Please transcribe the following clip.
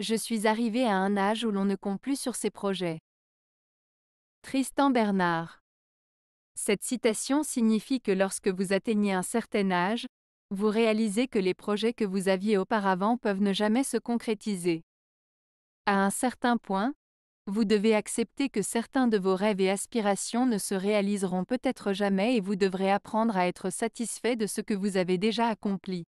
Je suis arrivé à un âge où l'on ne compte plus sur ses projets. Tristan Bernard. Cette citation signifie que lorsque vous atteignez un certain âge, vous réalisez que les projets que vous aviez auparavant peuvent ne jamais se concrétiser. À un certain point, vous devez accepter que certains de vos rêves et aspirations ne se réaliseront peut-être jamais et vous devrez apprendre à être satisfait de ce que vous avez déjà accompli.